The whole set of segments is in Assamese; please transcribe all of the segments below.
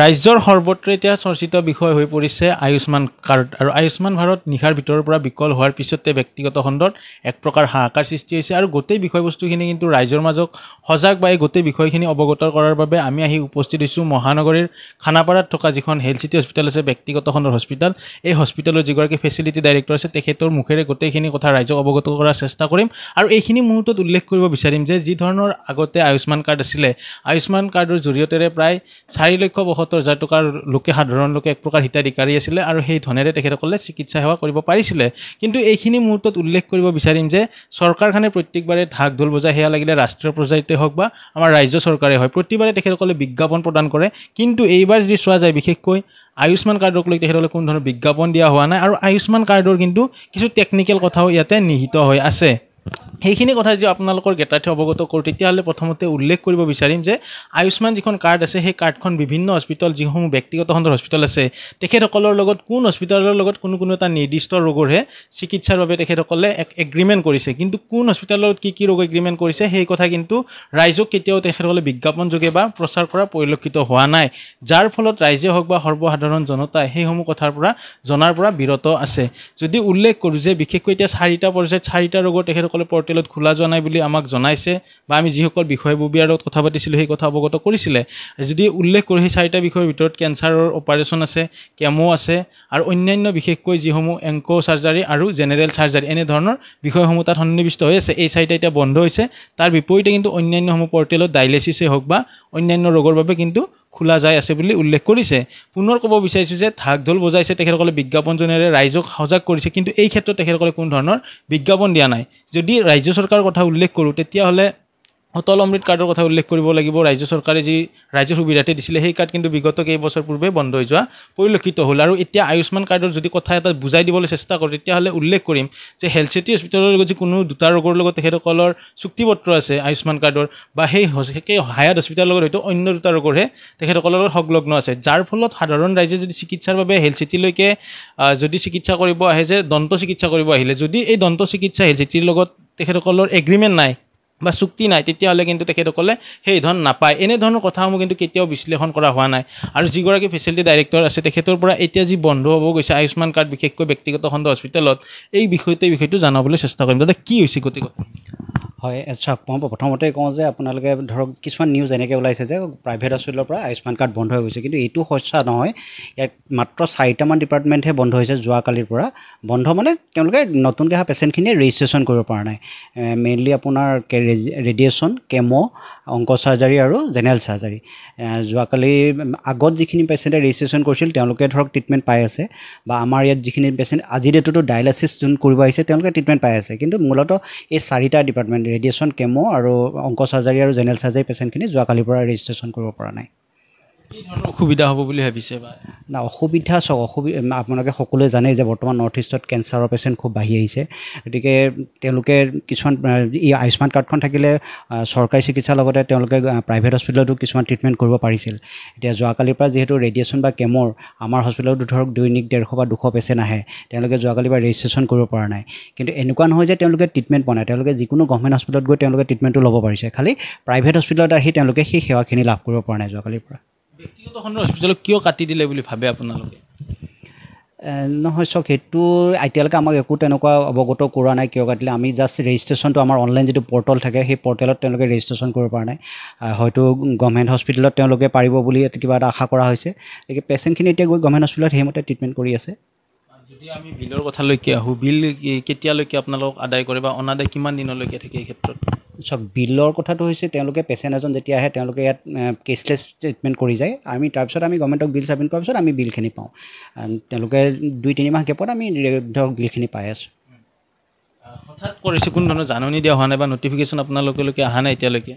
ৰাজ্যৰ সৰ্বত্ৰ এতিয়া চৰ্চিত বিষয় হৈ পৰিছে আয়ুষ্মান কাৰ্ড আৰু আয়ুষ্মান ভাৰত নিশাৰ ভিতৰৰ পৰা বিকল হোৱাৰ পিছতে ব্যক্তিগত খণ্ডত এক প্ৰকাৰ হাহাকাৰ সৃষ্টি হৈছে আৰু গোটেই বিষয়বস্তুখিনি কিন্তু ৰাইজৰ মাজক সজাগ বা এই গোটেই বিষয়খিনি অৱগত কৰাৰ বাবে আমি আহি উপস্থিত হৈছোঁ মহানগৰীৰ খানাপাৰাত থকা যিখন হেল্থ চিটি হস্পিটেল আছে ব্যক্তিগত খণ্ডৰ হস্পিটেল এই হস্পিটেলৰ যিগৰাকী ফেচিলিটি ডাইৰেক্টৰ আছে তেখেতৰ মুখেৰে গোটেইখিনি কথা ৰাইজক অৱগত কৰাৰ চেষ্টা কৰিম আৰু এইখিনি মুহূৰ্তত উল্লেখ কৰিব বিচাৰিম যে যিধৰণৰ আগতে আয়ুষ্মান কাৰ্ড আছিলে আয়ুষ্মান কাৰ্ডৰ জৰিয়তেৰে প্ৰায় চাৰি লক্ষ বছৰ সত্তৰ হাজাৰ টকাৰ লোকে সাধাৰণ লোকে এক প্ৰকাৰ হিতাধিকাৰী আছিলে আৰু সেই ধনেৰে তেখেতসকলে চিকিৎসা সেৱা কৰিব পাৰিছিলে কিন্তু এইখিনি মুহূৰ্তত উল্লেখ কৰিব বিচাৰিম যে চৰকাৰখনে প্ৰত্যেকবাৰে ঢাক ঢোল বজাই সেয়া লাগিলে ৰাষ্ট্ৰীয় পৰ্যায়তে হওক বা আমাৰ ৰাজ্য চৰকাৰে হয় প্ৰতিবাৰে তেখেতসকলে বিজ্ঞাপন প্ৰদান কৰে কিন্তু এইবাৰ যদি চোৱা যায় বিশেষকৈ আয়ুষ্মান কাৰ্ডক লৈ তেখেতসকলে কোনো ধৰণৰ বিজ্ঞাপন দিয়া হোৱা নাই আৰু আয়ুষ্মান কাৰ্ডৰ কিন্তু কিছু টেকনিকেল কথাও ইয়াতে নিহিত হৈ আছে সেইখিনি কথা যদি আপোনালোকৰ গেটাৰ্থে অৱগত কৰোঁ তেতিয়াহ'লে প্ৰথমতে উল্লেখ কৰিব বিচাৰিম যে আয়ুষ্মান যিখন কাৰ্ড আছে সেই কাৰ্ডখন বিভিন্ন হস্পিটেল যিসমূহ ব্যক্তিগত খণ্ডৰ হস্পিটেল আছে তেখেতসকলৰ লগত কোন হস্পিটেলৰ লগত কোনো কোনো এটা নিৰ্দিষ্ট ৰোগৰহে চিকিৎসাৰ বাবে তেখেতসকলে এক এগ্ৰিমেণ্ট কৰিছে কিন্তু কোন হস্পিটেলৰ লগত কি কি ৰোগ এগ্ৰিমেণ্ট কৰিছে সেই কথা কিন্তু ৰাইজক কেতিয়াও তেখেতসকলে বিজ্ঞাপন যোগে বা প্ৰচাৰ কৰা পৰিলক্ষিত হোৱা নাই যাৰ ফলত ৰাইজে হওক বা সৰ্বসাধাৰণ জনতাই সেইসমূহ কথাৰ পৰা জনাৰ পৰা বিৰত আছে যদি উল্লেখ কৰোঁ যে বিশেষকৈ এতিয়া চাৰিটা পৰ্যায়ত চাৰিটা ৰোগৰ তেখেতসকলে সকলে পৰ্টেলত খোলা যোৱা নাই বুলি আমাক জনাইছে বা আমি যিসকল বিষয়ববীয়াৰ লগত কথা পাতিছিলোঁ সেই কথা অৱগত কৰিছিলে যদি উল্লেখ কৰোঁ সেই চাৰিটা বিষয়ৰ ভিতৰত কেঞ্চাৰৰ অপাৰেশ্যন আছে কেমো আছে আৰু অন্যান্য বিশেষকৈ যিসমূহ এংক' চাৰ্জাৰী আৰু জেনেৰেল চাৰ্জাৰী এনেধৰণৰ বিষয়সমূহ তাত সন্নিৱিষ্ট হৈ আছে এই চাৰিটা এতিয়া বন্ধ হৈছে তাৰ বিপৰীতে কিন্তু অন্যান্যসমূহ পৰ্টেলত ডায়েলিচিছেই হওক বা অন্যান্য ৰোগৰ বাবে কিন্তু খোলা যায় আছে বুলি উল্লেখ কৰিছে পুনৰ ক'ব বিচাৰিছোঁ যে ঢাক ঢোল বজাইছে তেখেতসকলে বিজ্ঞাপন জনেৰে ৰাইজক সজাগ কৰিছে কিন্তু এই ক্ষেত্ৰত তেখেতসকলে কোনো ধৰণৰ বিজ্ঞাপন দিয়া নাই যদি ৰাজ্য চৰকাৰৰ কথা উল্লেখ কৰোঁ তেতিয়াহ'লে অটল অমৃত কাৰ্ডৰ কথা উল্লেখ কৰিব লাগিব ৰাজ্য চৰকাৰে যি ৰাজ্যৰ সুবিধাটো দিছিলে সেই কাৰ্ড কিন্তু বিগত কেইবছৰ পূৰ্বে বন্ধ হৈ যোৱা পৰিলক্ষিত হ'ল আৰু এতিয়া আয়ুষ্মান কাৰ্ডৰ যদি কথা এটা বুজাই দিবলৈ চেষ্টা কৰোঁ তেতিয়াহ'লে উল্লেখ কৰিম যে হেল্থ চিটি হস্পিটেলৰ লগত যি কোনো দুটা ৰোগৰ লগত তেখেতসকলৰ চুক্তিপত্ৰ আছে আয়ুষ্মান কাৰ্ডৰ বা সেই সেই হায়াৰ হস্পিটেলৰ লগত হয়তো অন্য দুটা ৰোগৰহে তেখেতসকলৰ লগত সংলগ্ন আছে যাৰ ফলত সাধাৰণ ৰাইজে যদি চিকিৎসাৰ বাবে হেল্থ চিটিলৈকে যদি চিকিৎসা কৰিব আহে যে দন্ত চিকিৎসা কৰিব আহিলে যদি এই দন্ত চিকিৎসা হেল্থ চিটিৰ লগত তেখেতসকলৰ এগ্ৰিমেণ্ট নাই বা চুক্তি নাই তেতিয়াহ'লে কিন্তু তেখেতসকলে সেই ধন নাপায় এনেধৰণৰ কথাসমূহ কিন্তু কেতিয়াও বিশ্লেষণ কৰা হোৱা নাই আৰু যিগৰাকী ফেচিলিটি ডাইৰেক্টৰ আছে তেখেতৰ পৰা এতিয়া যি বন্ধ হ'ব গৈছে আয়ুষ্মান কাৰ্ড বিশেষকৈ ব্যক্তিগত খণ্ড হস্পিটেলত এই বিষয়তে বিষয়টো জনাবলৈ চেষ্টা কৰিম দাদা কি হৈছে গতিকে হয় আচ্ছা মই প্ৰথমতে কওঁ যে আপোনালোকে ধৰক কিছুমান নিউজ এনেকৈ ওলাইছে যে প্ৰাইভেট হস্পিটেলৰ পৰা আয়ুষ্মান কাৰ্ড বন্ধ হৈ গৈছে কিন্তু এইটো সঁচা নহয় ইয়াত মাত্ৰ চাৰিটামান ডিপাৰ্টমেণ্টহে বন্ধ হৈছে যোৱাকালিৰ পৰা বন্ধ মানে তেওঁলোকে নতুনকৈ অহা পেচেণ্টখিনিয়ে ৰেজিষ্ট্ৰেশ্যন কৰিব পৰা নাই মেইনলি আপোনাৰ ৰেডিয়েশ্যন কেম' অংক চাৰ্জাৰী আৰু জেনেৰেল চাৰ্জাৰী যোৱাকালি আগত যিখিনি পেচেণ্টে ৰেজিষ্ট্ৰেশ্যন কৰিছিল তেওঁলোকে ধৰক ট্ৰিটমেণ্ট পাই আছে বা আমাৰ ইয়াত যিখিনি পেচেণ্ট আজিৰ ডেটতো ডায়েলাইছিছ যোন কৰিব আহিছে তেওঁলোকে ট্ৰিটমেণ্ট পাই আছে কিন্তু মূলত এই চাৰিটা ডিপাৰ্টমেণ্ট ৰেডিয়েশ্যন কেম' আৰু অংক চাৰ্জাৰী আৰু জেনেৰেল চাৰ্জাৰী পেচেণ্টখিনি যোৱাকালিৰ পৰা ৰেজিষ্ট্ৰেশ্যন কৰিব পৰা নাই অসুবিধা হ'ব বুলি ভাবিছে বা না অসুবিধা চাওক অসুবিধা আপোনালোকে সকলোৱে জানে যে বৰ্তমান নৰ্থ ইষ্টত কেঞ্চাৰৰ পেচেণ্ট খুব বাঢ়ি আহিছে গতিকে তেওঁলোকে কিছুমান এই আয়ুষ্মান কাৰ্ডখন থাকিলে চৰকাৰী চিকিৎসাৰ লগতে তেওঁলোকে প্ৰাইভেট হস্পিটেলতো কিছুমান ট্ৰিটমেণ্ট কৰিব পাৰিছিল এতিয়া যোৱাকালিৰ পৰা যিহেতু ৰেডিয়েশ্যন বা কেমৰ আমাৰ হস্পিটেলতো ধৰক দৈনিক ডেৰশ বা দুশ পেচেণ্ট আহে তেওঁলোকে যোৱাকালিৰ পৰা ৰেজিষ্ট্ৰেশ্যন কৰিব পৰা নাই কিন্তু এনেকুৱা নহয় যে তেওঁলোকে ট্ৰিটমেণ্ট পোৱা নাই তেওঁলোকে যিকোনো গভমেণ্ট হস্পিটেলত গৈ তেওঁলোকে ট্ৰিটমেণ্টটো ল'ব পাৰিছে খালি প্ৰাইভেট হস্পিটেলত আহি তেওঁলোকে সেই সেৱাখিনি লাভ কৰিব পৰা নাই যোৱাকালিৰ পৰা ব্যক্তিগত খণ্ডৰ হস্পিটেলক কিয় কাটি দিলে বুলি ভাবে আপোনালোকে নহয় চাওক সেইটো এতিয়ালৈকে আমাক একো তেনেকুৱা অৱগত কৰা নাই কিয় কাটিলে আমি জাষ্ট ৰেজিষ্ট্ৰেশ্যনটো আমাৰ অনলাইন যিটো পৰ্টেল থাকে সেই পৰ্টেলত তেওঁলোকে ৰেজিষ্ট্ৰেশ্যন কৰিব পৰা নাই হয়তো গভমেণ্ট হস্পিটেলত তেওঁলোকে পাৰিব বুলি কিবা এটা আশা কৰা হৈছে গতিকে পেচেণ্টখিনি এতিয়া গৈ গভমেণ্ট হস্পিটেলত সেইমতে ট্ৰিটমেণ্ট কৰি আছে যদি আমি বিলৰ কথালৈকে আহোঁ বিল কেতিয়ালৈকে আপোনালোকক আদায় কৰে বা অনাদায় কিমান দিনলৈকে থাকে এই ক্ষেত্ৰত চাওক বিলৰ কথাটো হৈছে তেওঁলোকে পেচেণ্ট এজন যেতিয়া আহে তেওঁলোকে ইয়াত কেচলেছ ট্ৰিটমেণ্ট কৰি যায় আমি তাৰপিছত আমি গভৰ্ণমেণ্টক বিল ছাবমিট কৰাৰ পিছত আমি বিলখিনি পাওঁ তেওঁলোকে দুই তিনিমাহ গেপত আমি ধৰক বিলখিনি পাই আছোঁ হঠাৎ কৰিছে কোনো ধৰণৰ জাননী দিয়া হোৱা নাই বা নটিফিকেশ্যন আপোনালোকলৈকে অহা নাই এতিয়ালৈকে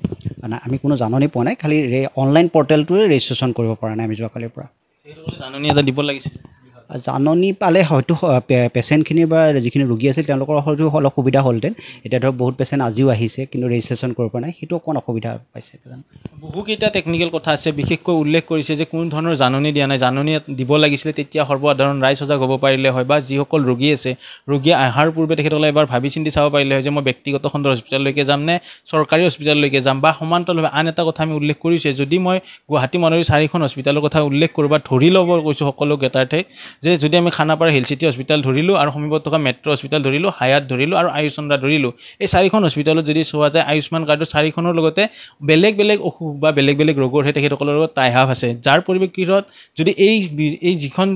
নাই আমি কোনো জাননী পোৱা নাই খালি অনলাইন পৰ্টেলটোৱে ৰেজিষ্ট্ৰেশ্যন কৰিব পৰা নাই আমি যোৱাকালিৰ পৰা জাননী এটা দিব লাগিছিল জাননী পালে হয়তো পেচেণ্টখিনিৰ বা যিখিনি ৰোগী আছিল তেওঁলোকৰ হয়তো অলপ সুবিধা হ'লহেঁতেন এতিয়া ধৰক বহুত পেচেণ্ট আজিও আহিছে কিন্তু ৰেজিষ্ট্ৰেশ্যন কৰিব পৰা নাই সেইটো অকণ অসুবিধা পাইছে বহুকেইটা টেকনিকেল কথা আছে বিশেষকৈ উল্লেখ কৰিছে যে কোনো ধৰণৰ জাননী দিয়া নাই জাননী দিব লাগিছিলে তেতিয়া সৰ্বসাধাৰণ ৰাইজ সজাগ হ'ব পাৰিলে হয় বা যিসকল ৰোগী আছে ৰোগী অহাৰ পূৰ্বে তেখেতসকলে এবাৰ ভাবি চিন্তি চাব পাৰিলে হয় যে মই ব্যক্তিগত খণ্ডৰ হস্পিটেললৈকে যাম নে চৰকাৰী হস্পিটেললৈকে যাম বা সমান্তৰালভাৱে আন এটা কথা আমি উল্লেখ কৰিছোঁ যদি মই গুৱাহাটী মনোৰী চাৰিখন হস্পিটেলৰ কথা উল্লেখ কৰোঁ বা ধৰি ল'ব কৈছোঁ সকলো গেটাৰ গেটাৰ্থে যে যদি আমি খানাপাৰা হিল চিটি হস্পিটেল ধৰিলোঁ আৰু সমীপত থকা মেট্ৰ' হস্পিটেল ধৰিলোঁ হায়াত ধৰিলোঁ আৰু আয়ুষ্মানৰা ধৰিলোঁ এই চাৰিখন হস্পিটেলত যদি চোৱা যায় আয়ুষ্মান কাৰ্ডৰ চাৰিখনৰ লগতে বেলেগ বেলেগ অসুখ বা বেলেগ বেলেগ ৰোগৰ সেই তেখেতসকলৰ লগত টাইহাফ আছে যাৰ পৰিপ্ৰেক্ষিতত যদি এই এই যিখন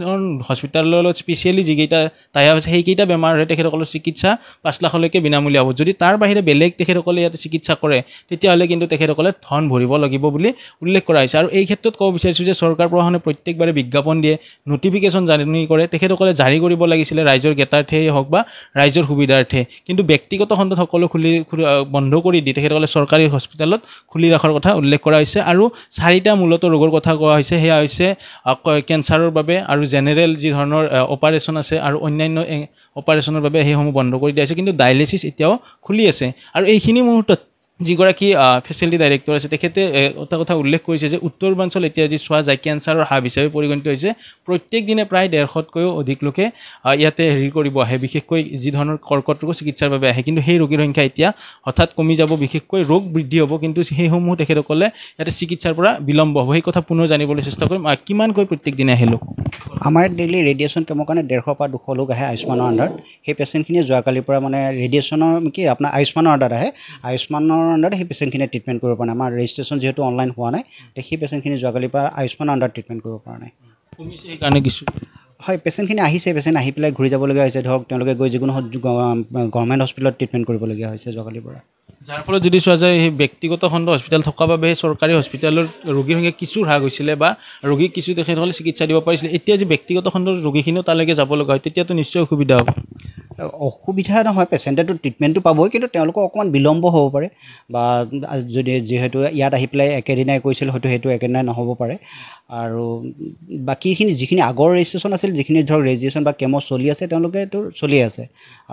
হস্পিটেলৰ লগত স্পেচিয়েলি যিকেইটা টাইহাফ আছে সেইকেইটা বেমাৰ তেখেতসকলৰ চিকিৎসা পাঁচ লাখলৈকে বিনামূলীয়া হ'ব যদি তাৰ বাহিৰে বেলেগ তেখেতসকলে ইয়াতে চিকিৎসা কৰে তেতিয়াহ'লে কিন্তু তেখেতসকলে ধন ভৰিব লাগিব বুলি উল্লেখ কৰা হৈছে আৰু এই ক্ষেত্ৰত ক'ব বিচাৰিছোঁ যে চৰকাৰ প্ৰশাসনে প্ৰত্যেকবাৰে বিজ্ঞাপন দিয়ে নটিফিকেশ্যন জানে জাৰ্নি কৰে তেখেতসকলে জাৰি কৰিব লাগিছিলে ৰাইজৰ গেটাৰ্থেই হওক বা ৰাইজৰ সুবিধাৰ্থে কিন্তু ব্যক্তিগত খণ্ডত সকলো খুলি বন্ধ কৰি দি তেখেতসকলে চৰকাৰী হস্পিটেলত খুলি ৰখাৰ কথা উল্লেখ কৰা হৈছে আৰু চাৰিটা মূলত ৰোগৰ কথা কোৱা হৈছে সেয়া হৈছে কেঞ্চাৰৰ বাবে আৰু জেনেৰেল যি ধৰণৰ অপাৰেশ্যন আছে আৰু অন্যান্য অপাৰেশ্যনৰ বাবে সেইসমূহ বন্ধ কৰি দিয়া হৈছে কিন্তু ডায়েলিচিছ এতিয়াও খুলি আছে আৰু এইখিনি মুহূৰ্তত যিগৰাকী ফেচিলিটি ডাইৰেক্টৰ আছে তেখেতে এটা কথা উল্লেখ কৰিছে যে উত্তৰ পূৰ্বাঞ্চল এতিয়া যি চোৱা যায় কেঞ্চাৰৰ হাব হিচাপে পৰিগণিত হৈছে প্ৰত্যেক দিনে প্ৰায় ডেৰশতকৈও অধিক লোকে ইয়াতে হেৰি কৰিব আহে বিশেষকৈ যি ধৰণৰ কৰ্কট ৰোগৰ চিকিৎসাৰ বাবে আহে কিন্তু সেই ৰোগীৰ সংখ্যা এতিয়া হঠাৎ কমি যাব বিশেষকৈ ৰোগ বৃদ্ধি হ'ব কিন্তু সেইসমূহ তেখেতসকলে ইয়াতে চিকিৎসাৰ পৰা বিলম্ব হ'ব সেই কথা পুনৰ জানিবলৈ চেষ্টা কৰিম কিমানকৈ প্ৰত্যেক দিনে আহে লোক আমাৰ ইয়াত ডেইলি ৰেডিয়েশ্যন কেমৰ কাৰণে ডেৰশৰ পৰা দুশ লোক আহে আয়ুষ্মানৰ আণ্ডাৰত সেই পেচেণ্টখিনিয়ে যোৱাকালিৰ পৰা মানে ৰেডিয়েশ্যনৰ কি আপোনাৰ আয়ুষ্মানৰ আণ্ডাৰত আহে আয়ুষ্মানৰ আণ্ডাৰত সেই পেচেণ্টখিনিয়ে ট্ৰিটমেণ্ট কৰিব পৰা নাই আমাৰ ৰেজিষ্ট্ৰেশ্যন যিহেতু অনলাইন হোৱা নাই তে সেই পেচেণ্টখিনি যোৱাকালিৰ পৰা আয়ুষ্মান আণ্ডাৰত ট্ৰিটমেণ্ট কৰিব পৰা নাই কমিছে সেইকাৰণে কিছু হয় পেচেণ্টখিনি আহিছে পেচেণ্ট আহি পেলাই ঘূৰি যাবলগীয়া হৈছে ধৰক তেওঁলোকে গৈ যিকোনো গভৰ্ণমেণ্ট হস্পিটেলত ট্ৰিটমেণ্ট কৰিবলগীয়া হৈছে যোৱাকালিৰ পৰা যাৰ ফলত যদি চোৱা যায় সেই ব্যক্তিগত খণ্ড হস্পিটেল থকাৰ বাবে সেই চৰকাৰী হস্পিটেলত ৰোগীৰ সংখ্যা কিছু হ্ৰাস হৈছিলে বা ৰোগীক কিছু তেখেতসকলে চিকিৎসা দিব পাৰিছিলে এতিয়া যি ব্যক্তিগত খণ্ডৰ ৰোগীখিনিও তালৈকে যাব লগা হয় তেতিয়াতো নিশ্চয় অসুবিধা হ'ব অসুবিধা নহয় পেচেণ্টেতো ট্ৰিটমেণ্টটো পাবই কিন্তু তেওঁলোকৰ অকণমান বিলম্ব হ'ব পাৰে বা যদি যিহেতু ইয়াত আহি পেলাই একেদিনাই কৈছিল হয়তো সেইটো একেদিনাই নহ'ব পাৰে আৰু বাকীখিনি যিখিনি আগৰ ৰেজিষ্ট্ৰেশ্যন আছিল যিখিনি ধৰক ৰেজিষ্ট্ৰেশ্যন বা কেম' চলি আছে তেওঁলোকেতো চলি আছে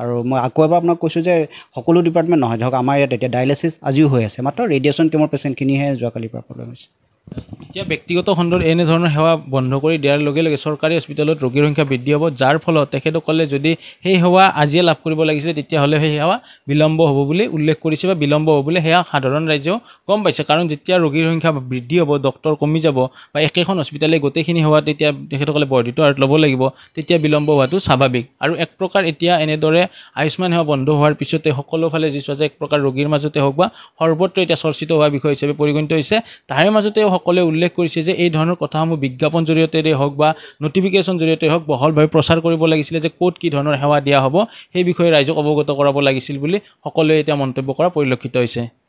আৰু মই আকৌ এবাৰ আপোনাক কৈছোঁ যে সকলো ডিপাৰ্টমেণ্ট নহয় ধৰক আমাৰ ইয়াত এতিয়া ডায়েলাইচিছ আজিও হৈ আছে মাত্ৰ ৰেডিয়েশ্যন কেম'ৰ পেচেণ্টখিনিহে যোৱাকালিৰ পৰা প্ৰব্লেম হৈছে এতিয়া ব্যক্তিগত খণ্ডৰ এনেধৰণৰ সেৱা বন্ধ কৰি দিয়াৰ লগে লগে চৰকাৰী হস্পিটেলত ৰোগীৰ সংখ্যা বৃদ্ধি হ'ব যাৰ ফলত তেখেতসকলে যদি সেই সেৱা আজিয়ে লাভ কৰিব লাগিছিলে তেতিয়াহ'লে সেই সেৱা বিলম্ব হ'ব বুলি উল্লেখ কৰিছে বা বিলম্ব হ'ব বুলি সেয়া সাধাৰণ ৰাইজেও গম পাইছে কাৰণ যেতিয়া ৰোগীৰ সংখ্যা বৃদ্ধি হ'ব ডক্তৰ কমি যাব বা একেখন হস্পিটেলে গোটেইখিনি সেৱা তেতিয়া তেখেতসকলে বৰ্ধিত আৰু ল'ব লাগিব তেতিয়া বিলম্ব হোৱাটো স্বাভাৱিক আৰু এক প্ৰকাৰ এতিয়া এনেদৰে আয়ুষ্মান সেৱা বন্ধ হোৱাৰ পিছতে সকলোফালে যি চোৱা যায় এক প্ৰকাৰ ৰোগীৰ মাজতে হওক বা সৰ্বত্ৰ এতিয়া চৰ্চিত হোৱা বিষয় হিচাপে পৰিগণিত হৈছে তাৰে মাজতেও সকলোৱে উল্লেখ উল্লেখ কৰিছে যে এই ধৰণৰ কথাসমূহ বিজ্ঞাপন জৰিয়তেই হওক বা নটিফিকেশ্যন জৰিয়তে হওক বহলভাৱে প্ৰচাৰ কৰিব লাগিছিলে যে ক'ত কি ধৰণৰ সেৱা দিয়া হ'ব সেই বিষয়ে ৰাইজক অৱগত কৰাব লাগিছিল বুলি সকলোৱে এতিয়া মন্তব্য কৰা পৰিলক্ষিত হৈছে